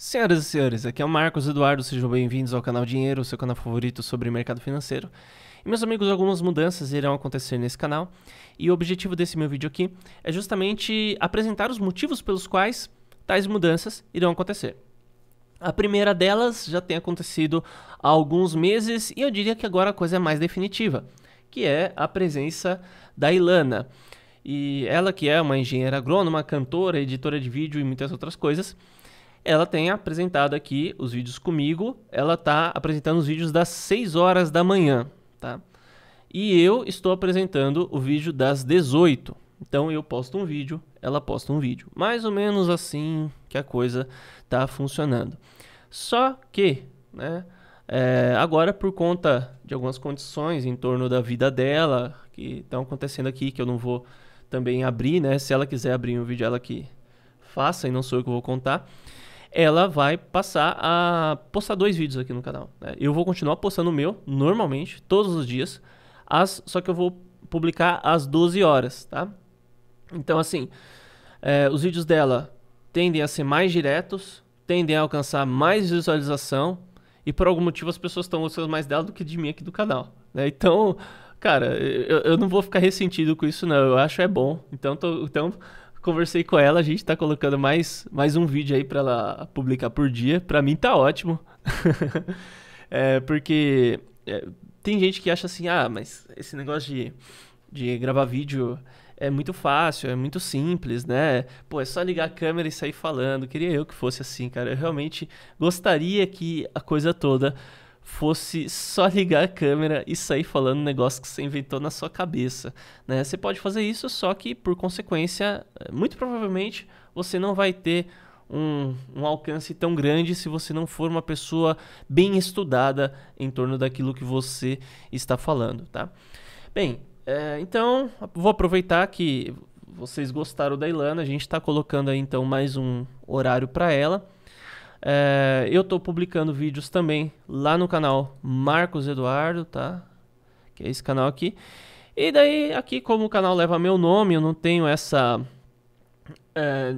Senhoras e senhores, aqui é o Marcos Eduardo, sejam bem-vindos ao canal Dinheiro, o seu canal favorito sobre mercado financeiro. E meus amigos, algumas mudanças irão acontecer nesse canal, e o objetivo desse meu vídeo aqui é justamente apresentar os motivos pelos quais tais mudanças irão acontecer. A primeira delas já tem acontecido há alguns meses e eu diria que agora a coisa é mais definitiva, que é a presença da Ilana. E ela que é uma engenheira agrônoma, cantora, editora de vídeo e muitas outras coisas, ela tem apresentado aqui os vídeos comigo. Ela está apresentando os vídeos das 6 horas da manhã, tá? E eu estou apresentando o vídeo das 18. Então eu posto um vídeo, ela posta um vídeo. Mais ou menos assim que a coisa está funcionando. Só que, né? É, agora, por conta de algumas condições em torno da vida dela, que estão acontecendo aqui, que eu não vou também abrir, né? Se ela quiser abrir um vídeo, ela que faça, e não sou eu que vou contar ela vai passar a postar dois vídeos aqui no canal. Né? Eu vou continuar postando o meu, normalmente, todos os dias, as, só que eu vou publicar às 12 horas, tá? Então, assim, é, os vídeos dela tendem a ser mais diretos, tendem a alcançar mais visualização, e por algum motivo as pessoas estão gostando mais dela do que de mim aqui do canal, né? Então, cara, eu, eu não vou ficar ressentido com isso, não. Eu acho é bom. Então, tô, então Conversei com ela, a gente tá colocando mais, mais um vídeo aí para ela publicar por dia. Para mim tá ótimo. é, porque é, tem gente que acha assim, ah, mas esse negócio de, de gravar vídeo é muito fácil, é muito simples, né? Pô, é só ligar a câmera e sair falando. Queria eu que fosse assim, cara. Eu realmente gostaria que a coisa toda fosse só ligar a câmera e sair falando um negócio que você inventou na sua cabeça. Né? Você pode fazer isso, só que por consequência, muito provavelmente você não vai ter um, um, alcance tão grande se você não for uma pessoa bem estudada em torno daquilo que você está falando, tá? Bem, é, então vou aproveitar que vocês gostaram da Ilana, a gente está colocando aí então mais um horário para ela. É, eu estou publicando vídeos também lá no canal Marcos Eduardo, tá? Que é esse canal aqui. E daí, aqui, como o canal leva meu nome, eu não tenho essa. É,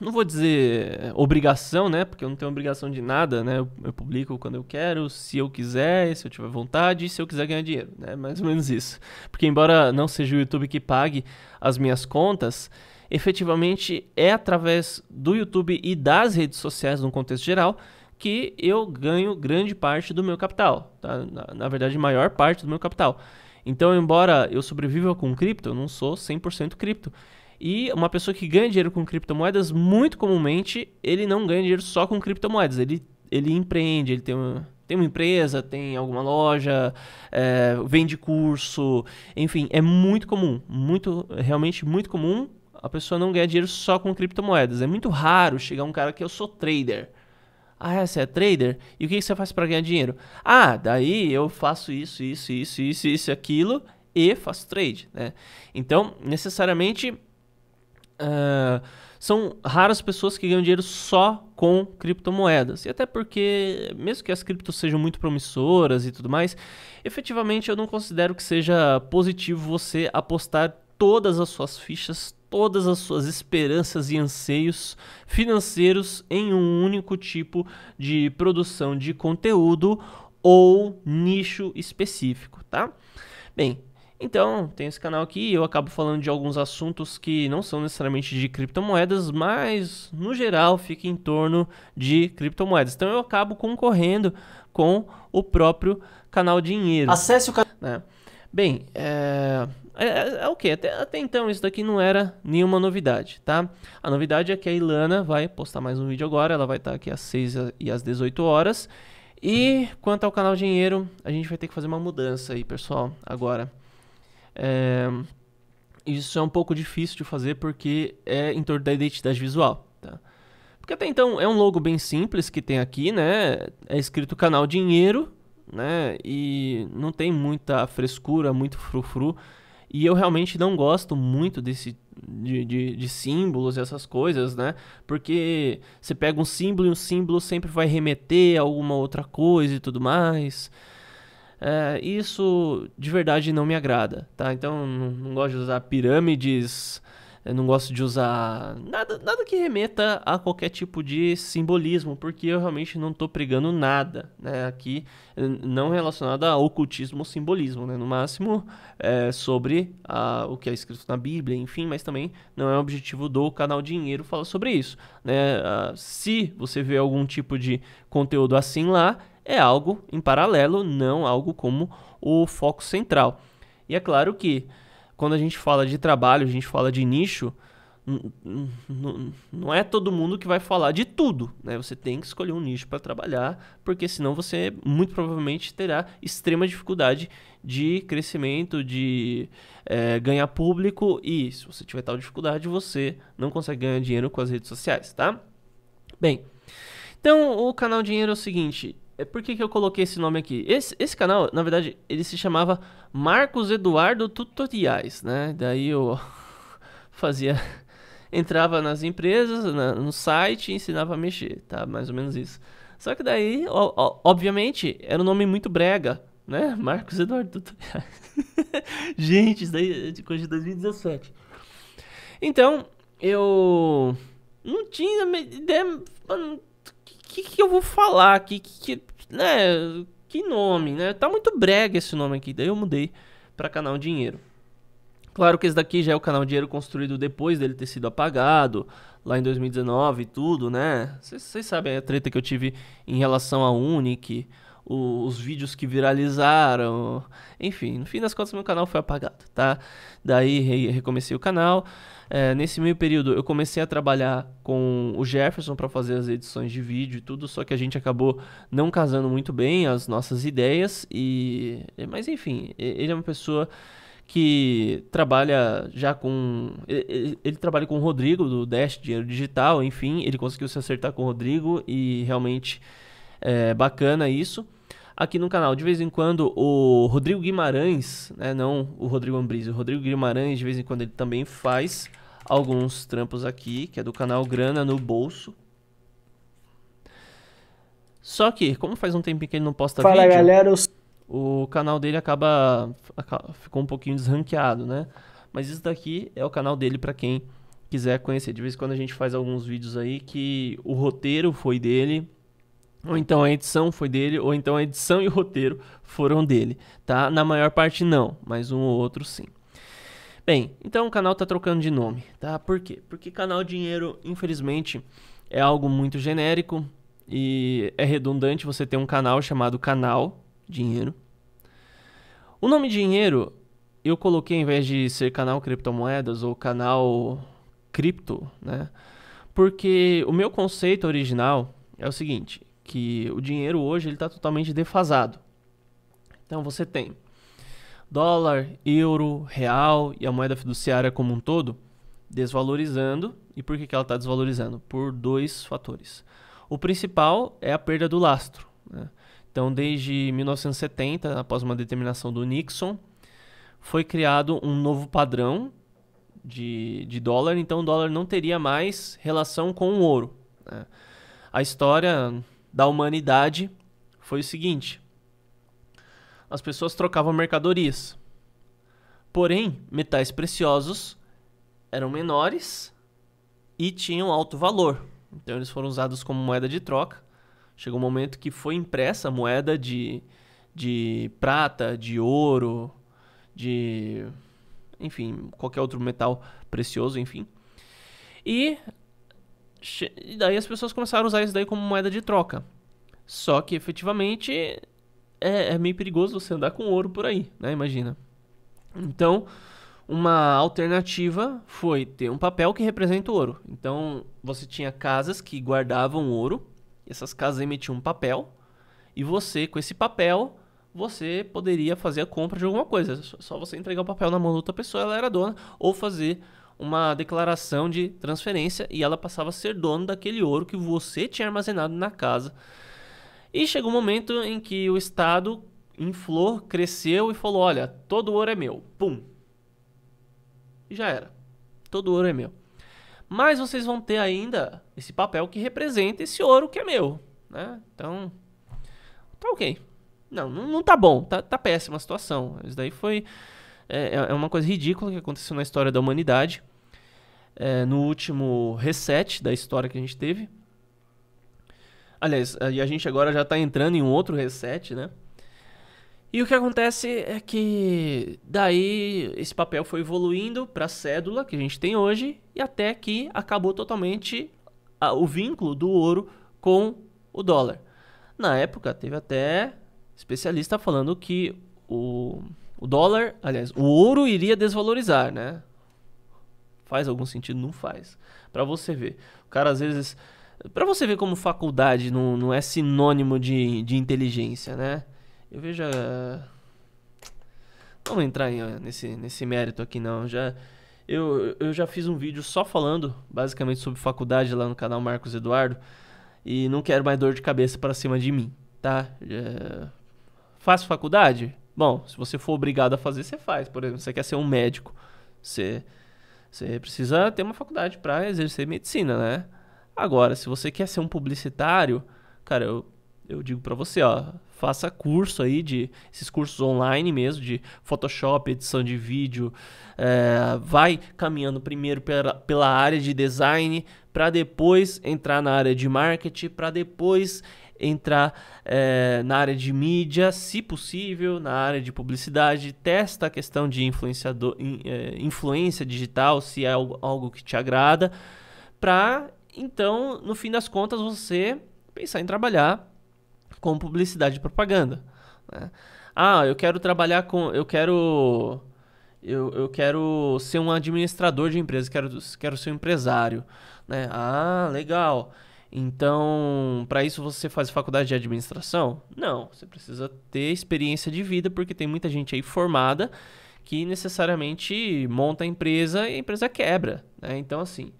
não vou dizer obrigação, né? Porque eu não tenho obrigação de nada, né? Eu, eu, publico quando eu quero, se eu quiser, se eu tiver vontade, se eu quiser ganhar dinheiro, né? Mais ou menos isso. Porque, embora não seja o YouTube que pague as minhas contas, efetivamente é através do YouTube e das redes sociais, no contexto geral, que eu ganho grande parte do meu capital. Tá? Na, na, verdade, maior parte do meu capital. Então, embora eu sobreviva com cripto, eu não sou 100% cripto. E uma pessoa que ganha dinheiro com criptomoedas, muito comumente, ele não ganha dinheiro só com criptomoedas. Ele, ele empreende, ele tem uma, tem uma empresa, tem alguma loja, é, vende curso, enfim, é muito comum, muito realmente muito comum a pessoa não ganha dinheiro só com criptomoedas. É muito raro chegar um cara que eu sou trader. Ah, é? você é trader? E o que você faz para ganhar dinheiro? Ah, daí eu faço isso, isso, isso, isso, isso, aquilo e faço trade, né? Então, necessariamente, uh, são raras pessoas que ganham dinheiro só com criptomoedas. E até porque, mesmo que as criptos sejam muito promissoras e tudo mais, efetivamente eu não considero que seja positivo você apostar todas as suas fichas, todas as suas esperanças e anseios financeiros em um único tipo de produção de conteúdo ou nicho específico, tá? Bem, então, tem esse canal aqui, eu acabo falando de alguns assuntos que não são necessariamente de criptomoedas, mas no geral fica em torno de criptomoedas. Então eu acabo concorrendo com o próprio canal Dinheiro. Acesse o canal. Né? Bem, é... É, é, é o que? Até, até então isso daqui não era nenhuma novidade, tá? A novidade é que a Ilana vai postar mais um vídeo agora, ela vai estar tá aqui às 6 e às 18 horas. E quanto ao canal Dinheiro, a gente vai ter que fazer uma mudança aí, pessoal, agora. É, isso é um pouco difícil de fazer porque é em torno da identidade visual, tá? Porque até então é um logo bem simples que tem aqui, né? É escrito canal Dinheiro, né? E não tem muita frescura, muito frufru. E eu realmente não gosto muito desse de, de, de, símbolos, essas coisas, né? Porque você pega um símbolo e um símbolo sempre vai remeter a alguma outra coisa e tudo mais. É, isso de verdade não me agrada, tá? Então não, não gosto de usar pirâmides eu não gosto de usar nada, nada que remeta a qualquer tipo de simbolismo, porque eu realmente não estou pregando nada né, aqui eh, não relacionado a ocultismo ou simbolismo, né, no máximo é, sobre a, o que é escrito na Bíblia, enfim, mas também não é o objetivo do canal Dinheiro falar sobre isso. Né? Ah, se você vê algum tipo de conteúdo assim lá, é algo em paralelo, não algo como o foco central. E é claro que quando a gente fala de trabalho, a gente fala de nicho, não é todo mundo que vai falar de tudo, né? Você tem que escolher um nicho para trabalhar, porque senão você muito provavelmente terá extrema dificuldade de crescimento, de é, ganhar público e se você tiver tal dificuldade, você não consegue ganhar dinheiro com as redes sociais, tá? Bem, então o canal Dinheiro é o seguinte, é, por que, que eu coloquei esse nome aqui? Esse, esse canal, na verdade, ele se chamava Marcos Eduardo Tutoriais, né? Daí eu fazia. Entrava nas empresas, na, no site e ensinava a mexer, tá? Mais ou menos isso. Só que daí, ó, ó, obviamente, era um nome muito brega, né? Marcos Eduardo Tutoriais. Gente, isso daí é de coisa de 2017. Então, eu. Não tinha ideia. Mano, o que, que, eu vou falar aqui? Que, que, né, que nome, né? Tá muito brega esse nome aqui, daí eu mudei para canal Dinheiro. Claro que esse daqui já é o canal Dinheiro construído depois dele ter sido apagado, lá em 2019 e tudo, né? Vocês sabem a treta que eu tive em relação à Unic, o, os vídeos que viralizaram, enfim, no fim das contas meu canal foi apagado, tá? Daí re recomecei o canal, é, nesse meio período, eu comecei a trabalhar com o Jefferson para fazer as edições de vídeo e tudo, só que a gente acabou não casando muito bem as nossas ideias e, mas enfim, ele é uma pessoa que trabalha já com. Ele, trabalha com o Rodrigo do Dash Dinheiro Digital, enfim, ele conseguiu se acertar com o Rodrigo e realmente é bacana isso. Aqui no canal, de vez em quando, o Rodrigo Guimarães, né, não o Rodrigo Ambriz, o Rodrigo Guimarães, de vez em quando ele também faz alguns trampos aqui, que é do canal Grana no Bolso. Só que, como faz um tempinho que ele não posta Fala, vídeo... galera! O canal dele acaba... Ficou um pouquinho desranqueado, né? Mas isso daqui é o canal dele para quem quiser conhecer. De vez em quando a gente faz alguns vídeos aí que o roteiro foi dele... Ou então a edição foi dele, ou então a edição e o roteiro foram dele, tá? Na maior parte não, mas um ou outro sim. Bem, então o canal está trocando de nome, tá? Por quê? Porque canal dinheiro, infelizmente, é algo muito genérico e é redundante você ter um canal chamado canal dinheiro. O nome dinheiro eu coloquei em vez de ser canal criptomoedas ou canal cripto, né? Porque o meu conceito original é o seguinte, que o dinheiro hoje ele está totalmente defasado. Então você tem dólar, euro, real e a moeda fiduciária como um todo desvalorizando. E por que, que ela está desvalorizando? Por dois fatores. O principal é a perda do lastro. Né? Então, desde 1970, após uma determinação do Nixon, foi criado um novo padrão de, de dólar. Então, o dólar não teria mais relação com o ouro. Né? A história da humanidade foi o seguinte: as pessoas trocavam mercadorias. Porém, metais preciosos eram menores e tinham alto valor. Então eles foram usados como moeda de troca. Chegou um momento que foi impressa moeda de, de prata, de ouro, de enfim, qualquer outro metal precioso, enfim. E, e daí as pessoas começaram a usar isso daí como moeda de troca. Só que efetivamente é, é meio perigoso você andar com ouro por aí, né? Imagina. Então, uma alternativa foi ter um papel que representa o ouro. Então, você tinha casas que guardavam ouro, essas casas emitiam um papel, e você, com esse papel, você poderia fazer a compra de alguma coisa. Só você entregar o papel na mão da outra pessoa, ela era dona, ou fazer uma declaração de transferência e ela passava a ser dona daquele ouro que você tinha armazenado na casa e chegou um momento em que o Estado inflou, cresceu e falou: olha, todo ouro é meu. Pum! já era. Todo ouro é meu. Mas vocês vão ter ainda esse papel que representa esse ouro que é meu. Né? Então, tá ok. Não, não, não tá bom. Tá, tá, péssima a situação. Isso daí foi. É, é, é uma coisa ridícula que aconteceu na história da humanidade. É, no último reset da história que a gente teve Aliás, a gente agora já tá entrando em um outro reset, né? E o que acontece é que daí esse papel foi evoluindo para a cédula que a gente tem hoje e até que acabou totalmente o vínculo do ouro com o dólar. Na época teve até especialista falando que o, o dólar, aliás, o ouro iria desvalorizar, né? Faz algum sentido? Não faz. Para você ver. O cara às vezes para você ver como faculdade não, não é sinônimo de, de inteligência, né? Eu vejo. A... Vamos entrar em, nesse, nesse mérito aqui, não. Já, eu, eu já fiz um vídeo só falando, basicamente, sobre faculdade lá no canal Marcos Eduardo. E não quero mais dor de cabeça para cima de mim, tá? É... Faço faculdade? Bom, se você for obrigado a fazer, você faz. Por exemplo, você quer ser um médico. Você, você precisa ter uma faculdade para exercer medicina, né? Agora, se você quer ser um publicitário, cara, eu, eu digo para você, ó, faça curso aí de esses cursos online mesmo de Photoshop, edição de vídeo, é, vai caminhando primeiro pela, pela área de design para depois entrar na área de marketing, para depois entrar é, na área de mídia, se possível, na área de publicidade, testa a questão de influenciador, in, é, influência digital, se é algo, algo que te agrada, para então, no fim das contas, você pensar em trabalhar com publicidade e propaganda. Né? Ah, eu quero trabalhar com. Eu quero. Eu, eu quero ser um administrador de empresa, quero, quero ser um empresário. Né? Ah, legal. Então, para isso você faz faculdade de administração? Não, você precisa ter experiência de vida, porque tem muita gente aí formada que necessariamente monta a empresa e a empresa quebra. Né? Então, assim,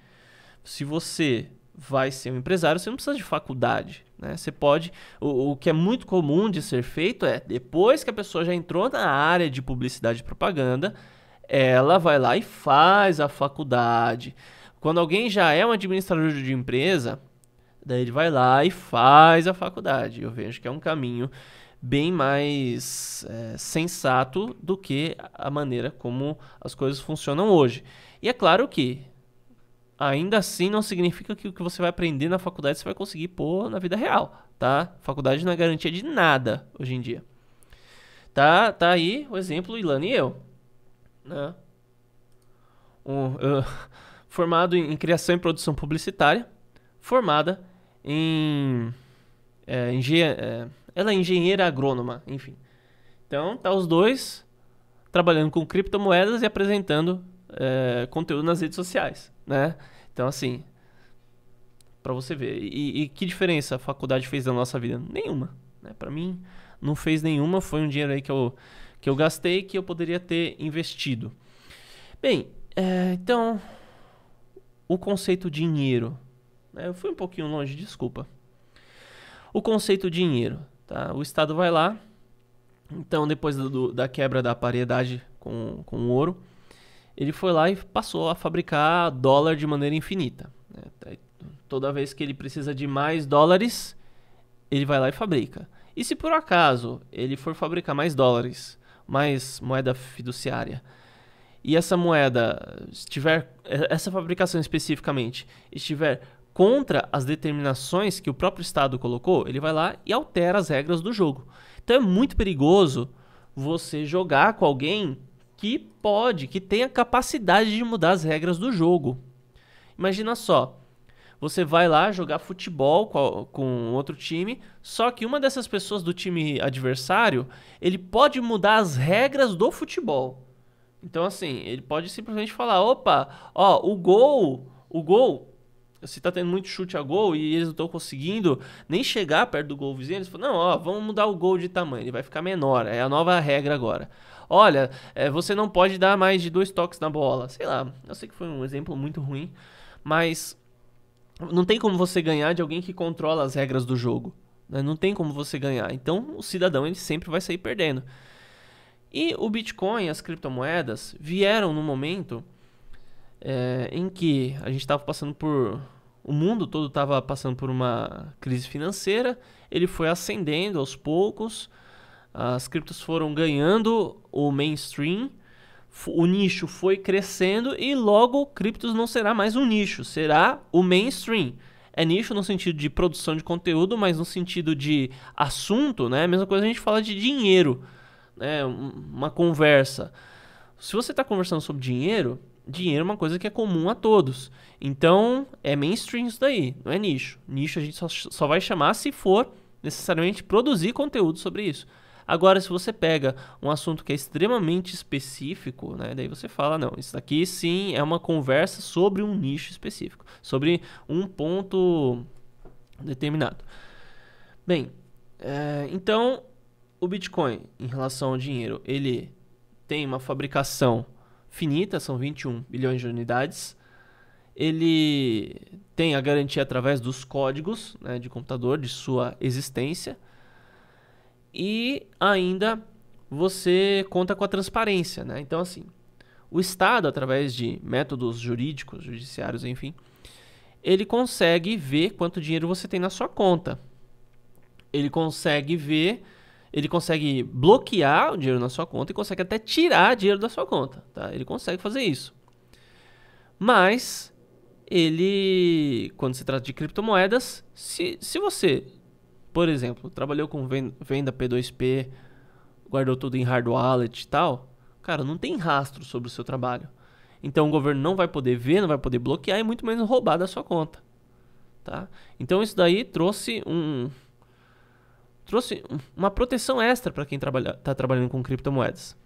se você vai ser um empresário, você não precisa de faculdade. Né? Você pode. O, o que é muito comum de ser feito é, depois que a pessoa já entrou na área de publicidade e propaganda, ela vai lá e faz a faculdade. Quando alguém já é um administrador de empresa, daí ele vai lá e faz a faculdade. Eu vejo que é um caminho bem mais é, sensato do que a maneira como as coisas funcionam hoje. E é claro que ainda assim não significa que o que você vai aprender na faculdade você vai conseguir pôr na vida real, tá? Faculdade não é garantia de nada hoje em dia. Tá, tá aí o exemplo Ilan e eu, né? Um, formado em, em, criação e produção publicitária, formada em é, é, ela é engenheira agrônoma, enfim. Então tá os dois trabalhando com criptomoedas e apresentando é, conteúdo nas redes sociais, né? Então, assim, para você ver. E, e, que diferença a faculdade fez na nossa vida? Nenhuma, né? Para mim, não fez nenhuma. Foi um dinheiro aí que eu, que eu gastei que eu poderia ter investido. Bem, é, então, o conceito dinheiro. Né? Eu fui um pouquinho longe, desculpa. O conceito dinheiro, tá? O Estado vai lá, então, depois do, da quebra da paridade com, com o ouro, ele foi lá e passou a fabricar dólar de maneira infinita. Né? Toda vez que ele precisa de mais dólares, ele vai lá e fabrica. E se por acaso ele for fabricar mais dólares, mais moeda fiduciária, e essa moeda estiver, essa fabricação especificamente, estiver contra as determinações que o próprio Estado colocou, ele vai lá e altera as regras do jogo. Então é muito perigoso você jogar com alguém que pode, que tem a capacidade de mudar as regras do jogo. Imagina só, você vai lá jogar futebol com outro time, só que uma dessas pessoas do time adversário, ele pode mudar as regras do futebol. Então assim, ele pode simplesmente falar, opa, ó, o gol, o gol, se tá tendo muito chute a gol e eles não estão conseguindo nem chegar perto do gol vizinho, eles falam, não, ó, vamos mudar o gol de tamanho, ele vai ficar menor, é a nova regra agora olha, é, você não pode dar mais de dois toques na bola. Sei lá, eu sei que foi um exemplo muito ruim, mas não tem como você ganhar de alguém que controla as regras do jogo. Né? Não tem como você ganhar. Então o cidadão ele sempre vai sair perdendo. E o Bitcoin, as criptomoedas, vieram no momento é, em que a gente estava passando por. O mundo todo estava passando por uma crise financeira. Ele foi ascendendo aos poucos. As criptos foram ganhando o mainstream, o nicho foi crescendo e logo criptos não será mais um nicho, será o mainstream. É nicho no sentido de produção de conteúdo, mas no sentido de assunto, né? A mesma coisa a gente fala de dinheiro, né? Uma conversa. Se você está conversando sobre dinheiro, dinheiro é uma coisa que é comum a todos. Então, é mainstream isso daí, não é nicho. Nicho a gente só, só vai chamar se for necessariamente produzir conteúdo sobre isso. Agora, se você pega um assunto que é extremamente específico, né, daí você fala, não, isso aqui sim é uma conversa sobre um nicho específico, sobre um ponto determinado. Bem, é, então o Bitcoin, em relação ao dinheiro, ele tem uma fabricação finita, são 21 bilhões de unidades. Ele tem a garantia através dos códigos né, de computador de sua existência e ainda você conta com a transparência, né? Então assim, o Estado através de métodos jurídicos, judiciários, enfim, ele consegue ver quanto dinheiro você tem na sua conta. Ele consegue ver, ele consegue bloquear o dinheiro na sua conta e consegue até tirar dinheiro da sua conta, tá? Ele consegue fazer isso. Mas ele, quando se trata de criptomoedas, se, se você por exemplo, trabalhou com venda P2P, guardou tudo em hard wallet e tal. Cara, não tem rastro sobre o seu trabalho. Então o governo não vai poder ver, não vai poder bloquear e muito menos roubar da sua conta. Tá? Então isso daí trouxe um trouxe uma proteção extra para quem está trabalha, tá trabalhando com criptomoedas.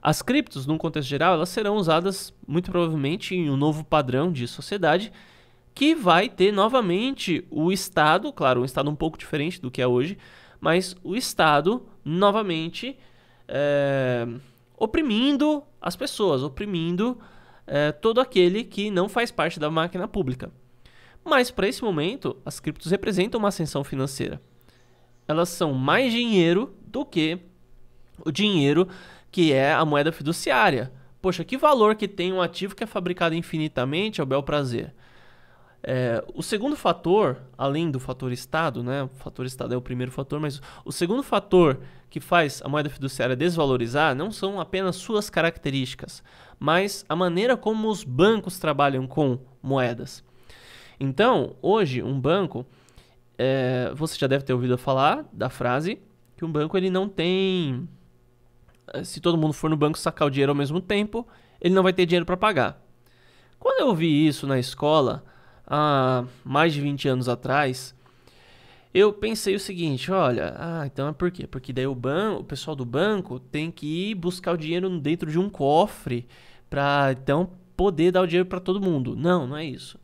As criptos, num contexto geral, elas serão usadas muito provavelmente em um novo padrão de sociedade que vai ter novamente o Estado, claro, um Estado um pouco diferente do que é hoje, mas o Estado novamente é, oprimindo as pessoas, oprimindo é, todo aquele que não faz parte da máquina pública. Mas para esse momento, as criptos representam uma ascensão financeira. Elas são mais dinheiro do que o dinheiro que é a moeda fiduciária. Poxa, que valor que tem um ativo que é fabricado infinitamente ao é bel prazer. É, o segundo fator, além do fator Estado, né? O fator Estado é o primeiro fator, mas o segundo fator que faz a moeda fiduciária desvalorizar não são apenas suas características, mas a maneira como os bancos trabalham com moedas. Então, hoje, um banco, é, você já deve ter ouvido falar da frase que um banco ele não tem. É, se todo mundo for no banco sacar o dinheiro ao mesmo tempo, ele não vai ter dinheiro para pagar. Quando eu ouvi isso na escola, há mais de 20 anos atrás, eu pensei o seguinte, olha, ah, então é por quê? Porque daí o banco, o pessoal do banco tem que ir buscar o dinheiro dentro de um cofre para então poder dar o dinheiro para todo mundo. Não, não é isso.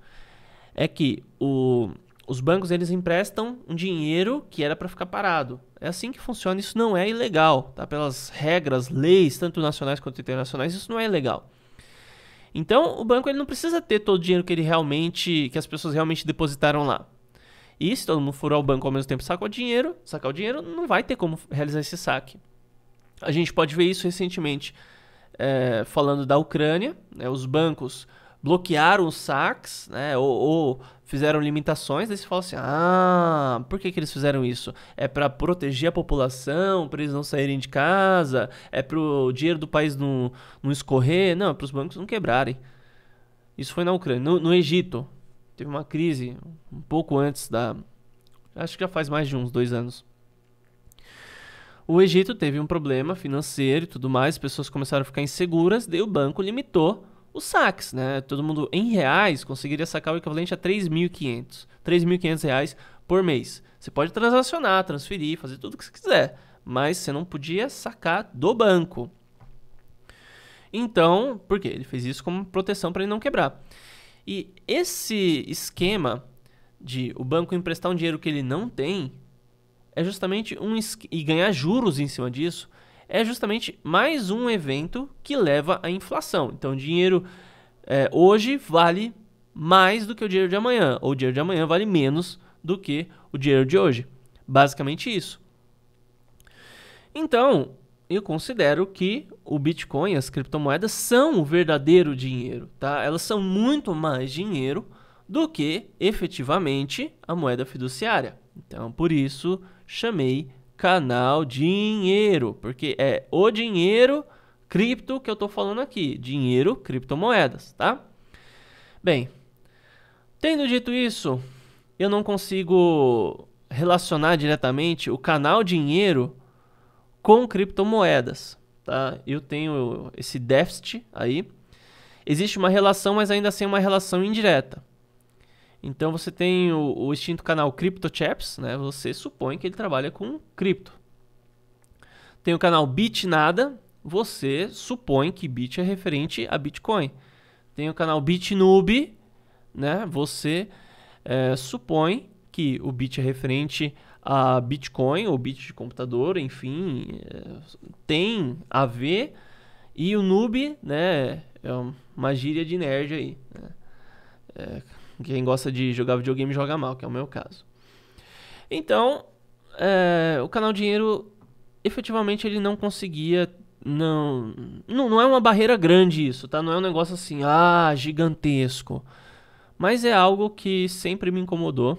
É que o, os bancos eles emprestam um dinheiro que era para ficar parado. É assim que funciona, isso não é ilegal, tá? Pelas regras, leis, tanto nacionais quanto internacionais, isso não é ilegal. Então, o banco ele não precisa ter todo o dinheiro que ele realmente, que as pessoas realmente depositaram lá. E se todo mundo furar o banco ao mesmo tempo sacar o dinheiro, sacar o dinheiro, não vai ter como realizar esse saque. A gente pode ver isso recentemente é, falando da Ucrânia, né, os bancos bloquearam os saques, né? Ou, ou, fizeram limitações, daí você fala assim: ah, por que, que eles fizeram isso? É para proteger a população, para eles não saírem de casa, é para o dinheiro do país não, não escorrer, não, é para os bancos não quebrarem. Isso foi na Ucrânia. No, no, Egito, teve uma crise um pouco antes da. Acho que já faz mais de uns dois anos. O Egito teve um problema financeiro e tudo mais, pessoas começaram a ficar inseguras, daí o banco limitou os saques, né? Todo mundo em reais conseguiria sacar o equivalente a 3.500, 3.500 reais por mês. Você pode transacionar, transferir, fazer tudo o que você quiser, mas você não podia sacar do banco. Então, por quê? Ele fez isso como proteção para ele não quebrar. E esse esquema de o banco emprestar um dinheiro que ele não tem é justamente um e ganhar juros em cima disso é justamente mais um evento que leva à inflação. Então, dinheiro é, hoje vale mais do que o dinheiro de amanhã, ou o dinheiro de amanhã vale menos do que o dinheiro de hoje. Basicamente isso. Então, eu considero que o Bitcoin, as criptomoedas, são o verdadeiro dinheiro, tá? Elas são muito mais dinheiro do que efetivamente a moeda fiduciária. Então, por isso, chamei canal Dinheiro, porque é o dinheiro cripto que eu estou falando aqui, dinheiro criptomoedas, tá? Bem, tendo dito isso, eu não consigo relacionar diretamente o canal Dinheiro com criptomoedas, tá? Eu tenho esse déficit aí. Existe uma relação, mas ainda assim é uma relação indireta. Então você tem o, o extinto canal CryptoChaps, né? Você supõe que ele trabalha com cripto. Tem o canal BitNada, você supõe que Bit é referente a Bitcoin. Tem o canal BitNoob, né? Você é, supõe que o Bit é referente a Bitcoin ou Bit de computador, enfim, é, tem a ver. E o Noob, né? É uma gíria de nerd aí. Né? É, quem gosta de jogar videogame joga mal, que é o meu caso. Então, é, o canal Dinheiro, efetivamente, ele não conseguia. Não, não, não é uma barreira grande isso, tá? Não é um negócio assim, ah, gigantesco. Mas é algo que sempre me incomodou.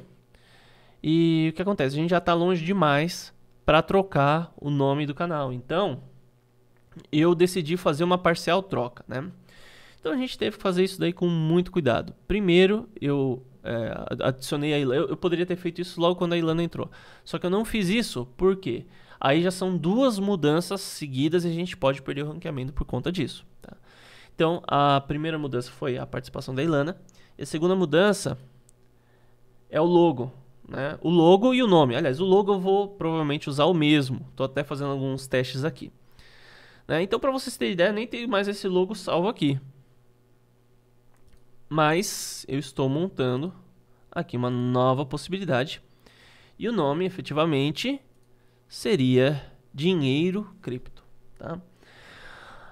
E o que acontece? A gente já tá longe demais para trocar o nome do canal. Então, eu decidi fazer uma parcial troca, né? Então a gente teve que fazer isso daí com muito cuidado. Primeiro, eu é, adicionei a Ilana. Eu, eu, poderia ter feito isso logo quando a Ilana entrou. Só que eu não fiz isso, por quê? Aí já são duas mudanças seguidas e a gente pode perder o ranqueamento por conta disso. Tá? Então, a primeira mudança foi a participação da Ilana. E a segunda mudança é o logo. Né? O logo e o nome. Aliás, o logo eu vou provavelmente usar o mesmo. Estou até fazendo alguns testes aqui. Né? Então, para vocês terem ideia, nem tem mais esse logo salvo aqui. Mas eu estou montando aqui uma nova possibilidade. E o nome, efetivamente, seria Dinheiro Cripto, tá?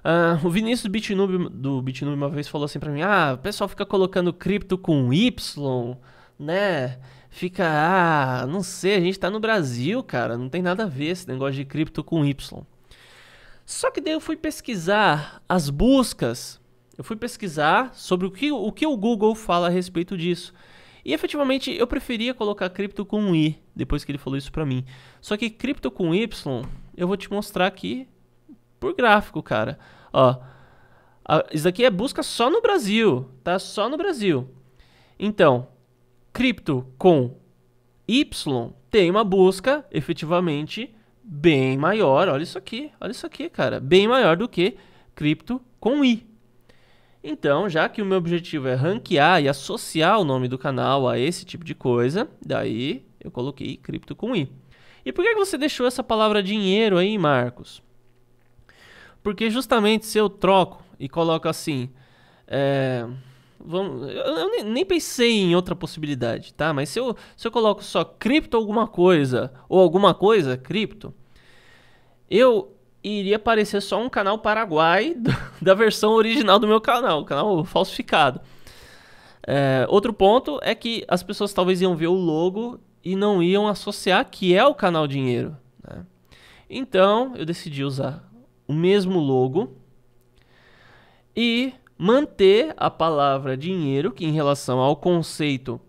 Uh, o Vinícius Bitnube, do Bitnube uma vez falou assim para mim, ah, o pessoal fica colocando cripto com Y, né? Fica, ah, não sei, a gente tá no Brasil, cara, não tem nada a ver esse negócio de cripto com Y. Só que daí eu fui pesquisar as buscas eu fui pesquisar sobre o que, o que o Google fala a respeito disso. E efetivamente eu preferia colocar cripto com um i, depois que ele falou isso pra mim. Só que cripto com y, eu vou te mostrar aqui por gráfico, cara. Ó, a, isso aqui é busca só no Brasil, tá? Só no Brasil. Então, cripto com y tem uma busca efetivamente bem maior. Olha isso aqui, olha isso aqui, cara. Bem maior do que cripto com i. Então, já que o meu objetivo é ranquear e associar o nome do canal a esse tipo de coisa, daí eu coloquei cripto com i. E por que você deixou essa palavra dinheiro aí, Marcos? Porque justamente se eu troco e coloco assim, é, vamos, eu nem pensei em outra possibilidade, tá? Mas se eu, se eu coloco só cripto alguma coisa ou alguma coisa cripto, eu iria aparecer só um canal Paraguai da versão original do meu canal, o canal falsificado. É, outro ponto é que as pessoas talvez iam ver o logo e não iam associar que é o canal Dinheiro. Né? Então eu decidi usar o mesmo logo e manter a palavra dinheiro, que em relação ao conceito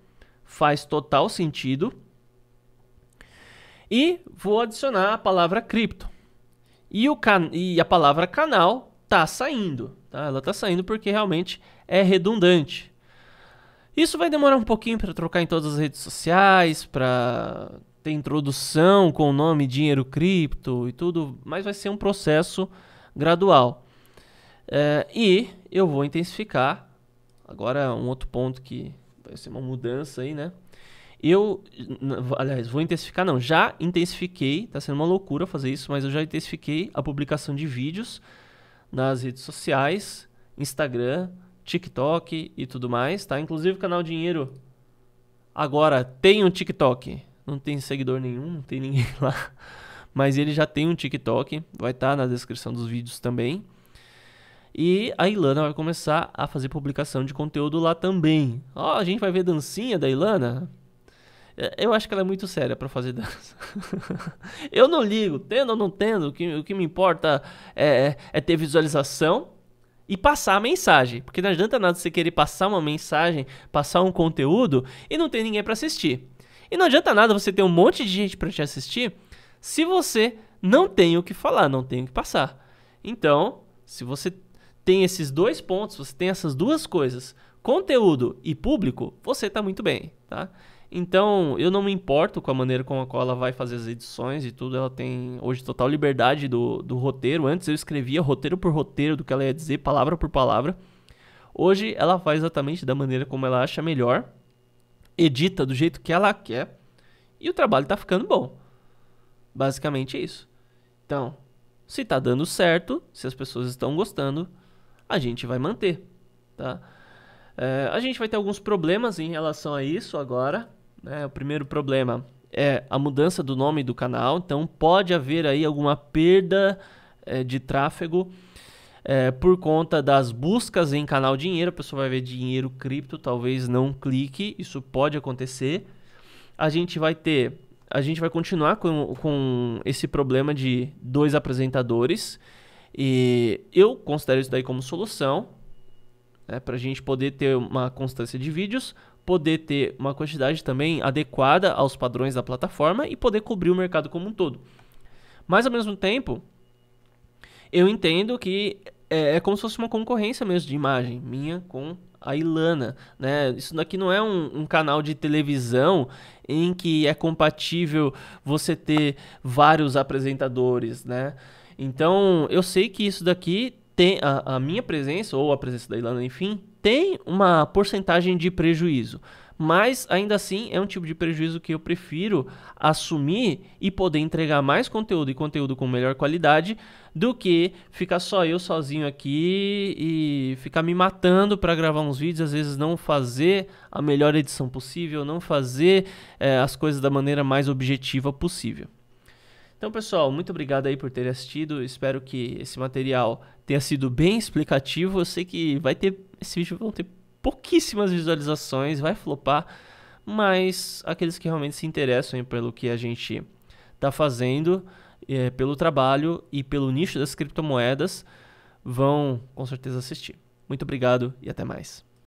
faz total sentido, e vou adicionar a palavra cripto. E, o can e a palavra canal está saindo. Tá? Ela está saindo porque realmente é redundante. Isso vai demorar um pouquinho para trocar em todas as redes sociais, para ter introdução com o nome dinheiro cripto e tudo, mas vai ser um processo gradual. É, e eu vou intensificar. Agora, é um outro ponto que vai ser uma mudança aí, né? Eu, aliás, vou intensificar, não, já intensifiquei, tá sendo uma loucura fazer isso, mas eu já intensifiquei a publicação de vídeos nas redes sociais, Instagram, TikTok e tudo mais, tá? Inclusive o canal Dinheiro agora tem um TikTok. Não tem seguidor nenhum, não tem ninguém lá, mas ele já tem um TikTok, vai estar tá na descrição dos vídeos também. E a Ilana vai começar a fazer publicação de conteúdo lá também. Ó, oh, a gente vai ver dancinha da Ilana? É, eu acho que ela é muito séria para fazer dança. eu não ligo, tendo ou não tendo, o que, o que me importa é, é, é ter visualização e passar a mensagem. Porque não adianta nada você querer passar uma mensagem, passar um conteúdo e não ter ninguém para assistir. E não adianta nada você ter um monte de gente para te assistir se você não tem o que falar, não tem o que passar. Então, se você tem esses dois pontos, você tem essas duas coisas, conteúdo e público, você está muito bem, tá? Então, eu não me importo com a maneira com a qual ela vai fazer as edições e tudo. Ela tem hoje total liberdade do, do roteiro. Antes eu escrevia roteiro por roteiro do que ela ia dizer, palavra por palavra. Hoje ela faz exatamente da maneira como ela acha melhor, edita do jeito que ela quer e o trabalho tá ficando bom. Basicamente é isso. Então, se tá dando certo, se as pessoas estão gostando, a gente vai manter, tá? É, a gente vai ter alguns problemas em relação a isso agora. Né? O primeiro problema é a mudança do nome do canal, então pode haver aí alguma perda é, de tráfego é, por conta das buscas em canal dinheiro. A pessoa vai ver dinheiro cripto, talvez não clique, isso pode acontecer. A gente vai ter, a gente vai continuar com, com esse problema de dois apresentadores. E eu considero isso daí como solução, né, para a gente poder ter uma constância de vídeos, poder ter uma quantidade também adequada aos padrões da plataforma e poder cobrir o mercado como um todo. Mas ao mesmo tempo, eu entendo que é, é como se fosse uma concorrência mesmo de imagem minha com a Ilana, né? Isso daqui não é um, um, canal de televisão em que é compatível você ter vários apresentadores, né? Então eu sei que isso daqui tem a, a, minha presença ou a presença da Ilana, enfim, tem uma porcentagem de prejuízo. Mas ainda assim é um tipo de prejuízo que eu prefiro assumir e poder entregar mais conteúdo e conteúdo com melhor qualidade do que ficar só eu sozinho aqui e ficar me matando para gravar uns vídeos, às vezes não fazer a melhor edição possível, não fazer é, as coisas da maneira mais objetiva possível. Então, pessoal, muito obrigado aí por terem assistido. Espero que esse material tenha sido bem explicativo. Eu sei que vai ter esse vídeo vão ter pouquíssimas visualizações, vai flopar, mas aqueles que realmente se interessam pelo que a gente está fazendo, é, pelo trabalho e pelo nicho das criptomoedas, vão com certeza assistir. Muito obrigado e até mais.